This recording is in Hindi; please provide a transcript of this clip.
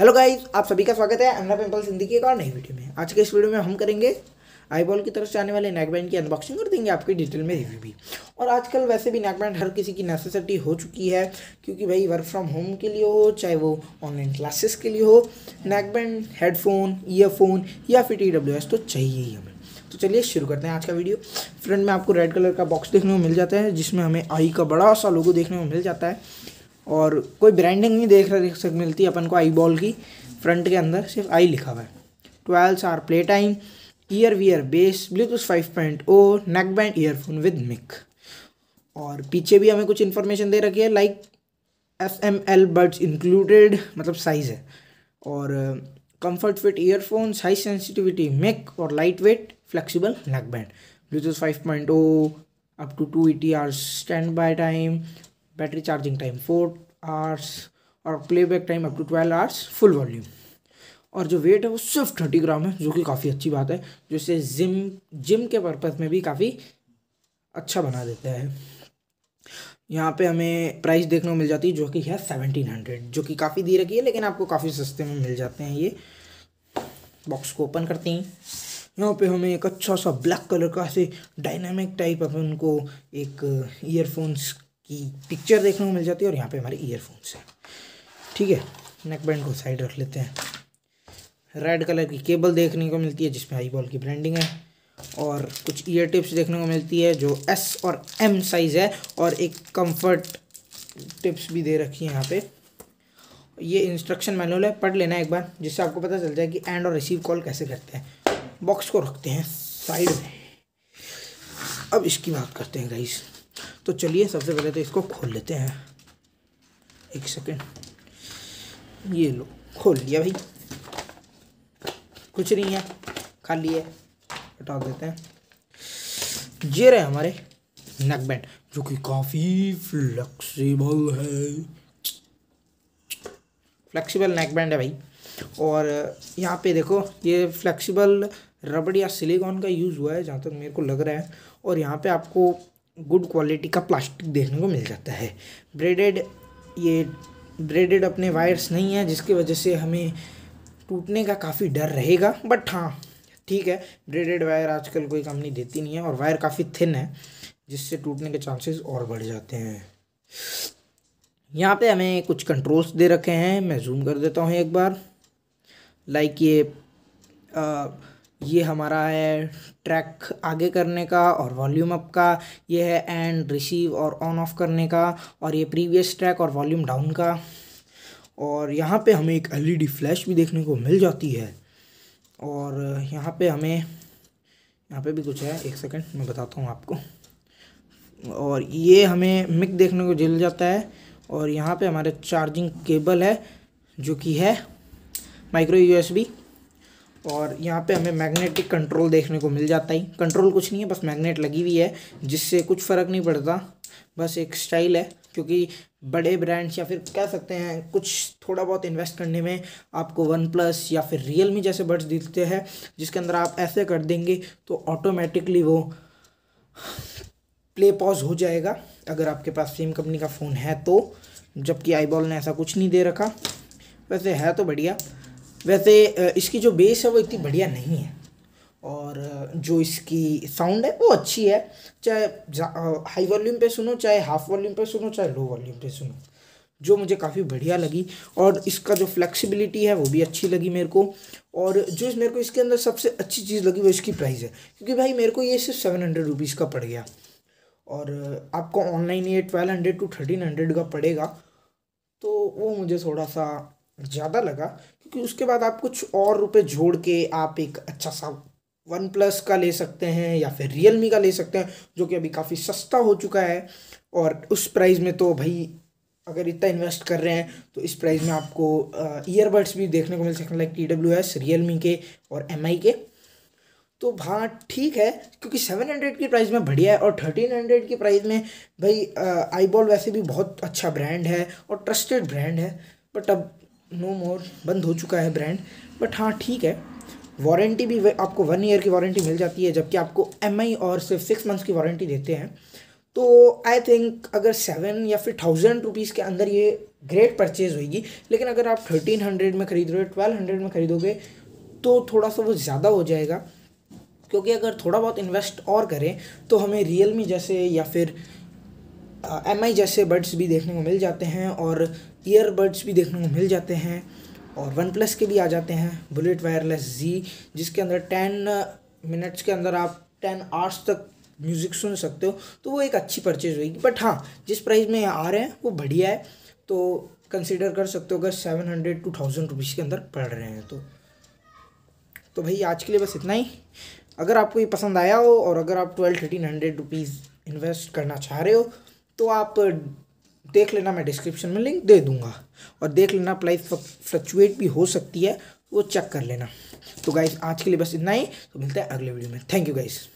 हेलो गाइस आप सभी का स्वागत है अन्ना पिंपल जिंदगी एक और नई वीडियो में आज के इस वीडियो में हम करेंगे आईबॉल की तरफ से आने वाले नेकबैंड की अनबॉक्सिंग कर देंगे आपकी डिटेल में रिव्यू भी और आजकल वैसे भी नेकबैंड हर किसी की नेसेसिटी हो चुकी है क्योंकि भाई वर्क फ्रॉम होम के लिए हो चाहे वो ऑनलाइन क्लासेस के लिए हो नेकबैंड हेडफोन ईयरफोन या फिर टी तो चाहिए ही हमें तो चलिए शुरू करते हैं आज का वीडियो फ्रंट में आपको रेड कलर का बॉक्स देखने को मिल जाता है जिसमें हमें आई का बड़ा सा लोगो देखने को मिल जाता है और कोई ब्रांडिंग नहीं देख रहे मिलती अपन को आई बॉल की फ्रंट के अंदर सिर्फ आई लिखा हुआ है twelve hour playtime ear wear bass Bluetooth five point oh neckband earphone with mic और पीछे भी हमें कुछ इन्फॉर्मेशन दे रखी है like F M L buds included मतलब साइज़ है और comfort fit earphone high sensitivity mic और light weight flexible neckband Bluetooth five point oh up to two eighty hour standby time battery charging time four hours और playback time up to twelve hours full volume और जो वेट है वो सिर्फ थर्टी ग्राम है जो कि काफ़ी अच्छी बात है जो इसे जिम जिम के पर्पज़ में भी काफ़ी अच्छा बना देता है यहाँ पे हमें प्राइस देखने को मिल जाती है जो कि है सेवनटीन हंड्रेड जो कि काफ़ी दे रखी है लेकिन आपको काफ़ी सस्ते में मिल जाते हैं ये बॉक्स को ओपन करते हैं यहाँ पे हमें एक अच्छा सा ब्लैक कलर का ऐसे डायनामिक टाइप अपन को एक ईयरफोन्स की पिक्चर देखने को मिल जाती है और यहाँ पे हमारे ईयरफोन्स हैं ठीक है नेक बैंड को साइड रख लेते हैं रेड कलर की केबल देखने को मिलती है जिसमें आई बॉल की ब्रांडिंग है और कुछ ईयर टिप्स देखने को मिलती है जो एस और एम साइज़ है और एक कम्फर्ट टिप्स भी दे रखी है यहाँ पर ये इंस्ट्रक्शन मैनुअल है पढ़ लेना एक बार जिससे आपको पता चल जाए कि एंड और रिसीव कॉल कैसे करते हैं बॉक्स को रखते हैं साइड में अब इसकी बात करते हैं गाइस तो चलिए सबसे पहले तो इसको खोल लेते हैं एक सेकेंड ये लो खोल लिया भाई कुछ नहीं है खाली है हटा देते हैं ये रहे हमारे नेक बैंड जो कि काफ़ी फ्लेक्सिबल है फ्लेक्सिबल नेक बैंड है भाई और यहाँ पे देखो ये फ्लेक्सिबल रबड़ या सिलिकॉन का यूज़ हुआ है जहाँ तक मेरे को लग रहा है और यहाँ पे आपको गुड क्वालिटी का प्लास्टिक देखने को मिल जाता है ब्रेडेड ये ब्रेडेड अपने वायर्स नहीं है जिसकी वजह से हमें टूटने का काफ़ी डर रहेगा बट हाँ ठीक है ब्रेडेड वायर आजकल कोई कंपनी देती नहीं है और वायर काफ़ी थिन है जिससे टूटने के चांसेस और बढ़ जाते हैं यहाँ पे हमें कुछ कंट्रोल्स दे रखे हैं मैं जूम कर देता हूँ एक बार लाइक ये आ, ये हमारा है ट्रैक आगे करने का और वॉल्यूम अप का ये है एंड रिसीव और ऑन ऑफ करने का और ये प्रीवियस ट्रैक और वॉल्यूम डाउन का और यहाँ पे हमें एक एलईडी फ्लैश e भी देखने को मिल जाती है और यहाँ पे हमें यहाँ पे भी कुछ है एक सेकंड मैं बताता हूँ आपको और ये हमें मिक देखने को जल जाता है और यहाँ पे हमारे चार्जिंग केबल है जो कि है माइक्रो यूएसबी और यहाँ पे हमें मैग्नेटिक कंट्रोल देखने को मिल जाता है कंट्रोल कुछ नहीं है बस मैग्नेट लगी हुई है जिससे कुछ फ़र्क नहीं पड़ता बस एक स्टाइल है क्योंकि बड़े ब्रांड्स या फिर कह सकते हैं कुछ थोड़ा बहुत इन्वेस्ट करने में आपको वन प्लस या फिर रियल मी जैसे बर्ड्स दिखते हैं जिसके अंदर आप ऐसे कर देंगे तो ऑटोमेटिकली वो प्ले पॉज हो जाएगा अगर आपके पास सेम कंपनी का फ़ोन है तो जबकि आईबॉल ने ऐसा कुछ नहीं दे रखा वैसे है तो बढ़िया वैसे इसकी जो बेस है वो इतनी बढ़िया नहीं है और जो इसकी साउंड है वो अच्छी है चाहे हाई वॉल्यूम पे सुनो चाहे हाफ वॉल्यूम पे सुनो चाहे लो वॉल्यूम पे सुनो जो मुझे काफ़ी बढ़िया लगी और इसका जो फ्लेक्सिबिलिटी है वो भी अच्छी लगी मेरे को और जो इस मेरे को इसके अंदर सबसे अच्छी चीज़ लगी वो इसकी प्राइस है क्योंकि भाई मेरे को ये सिर्फ सेवन हंड्रेड रुपीज़ का पड़ गया और आपको ऑनलाइन ये twelve hundred to thirteen hundred का पड़ेगा तो वो मुझे थोड़ा सा ज़्यादा लगा क्योंकि उसके बाद आप कुछ और रुपए जोड़ के आप एक अच्छा सा वन प्लस का ले सकते हैं या फिर रियल मी का ले सकते हैं जो कि अभी काफ़ी सस्ता हो चुका है और उस प्राइस में तो भाई अगर इतना इन्वेस्ट कर रहे हैं तो इस प्राइस में आपको ईयरबड्स भी देखने को मिल सकते हैं like T W S Realme के और एम आई के तो हाँ ठीक है क्योंकि सेवन हंड्रेड की प्राइस में बढ़िया है और थर्टीन हंड्रेड की प्राइस में भाई आईबॉल वैसे भी बहुत अच्छा ब्रांड है और ट्रस्टेड ब्रांड है बट अब नो मोर बंद हो चुका है ब्रांड बट हाँ ठीक है वारंटी भी आपको वन ईयर की वारंटी मिल जाती है जबकि आपको एम और सिर्फ सिक्स मंथ्स की वारंटी देते हैं तो आई थिंक अगर सेवन या फिर थाउजेंड रुपीज़ के अंदर ये ग्रेट परचेज होगी लेकिन अगर आप थर्टीन हंड्रेड में खरीद रहे हो ट्वेल्व हंड्रेड में खरीदोगे तो थोड़ा सा वो ज़्यादा हो जाएगा क्योंकि अगर थोड़ा बहुत इन्वेस्ट और करें तो हमें रियल मी जैसे या फिर एम आई जैसे बर्ड्स भी देखने को मिल जाते हैं और ईयर बर्ड्स भी देखने को मिल जाते हैं और वन प्लस के भी आ जाते हैं बुलेट वायरलेस जी जिसके अंदर टेन मिनट्स के अंदर आप टेन आवर्स तक म्यूज़िक सुन सकते हो तो वो एक अच्छी परचेज होगी बट हाँ जिस प्राइस में आ रहे हैं वो बढ़िया है तो कंसिडर कर सकते हो अगर seven hundred to thousand rupees के अंदर पड़ रहे हैं तो तो भाई आज के लिए बस इतना ही अगर आपको ये पसंद आया हो और अगर आप twelve thirteen hundred rupees invest करना चाह रहे हो तो आप देख लेना मैं डिस्क्रिप्शन में लिंक दे दूंगा और देख लेना प्राइस फ्लक्चुएट भी हो सकती है वो चेक कर लेना तो गाइज आज के लिए बस इतना ही तो मिलता है अगले वीडियो में थैंक यू गाइज़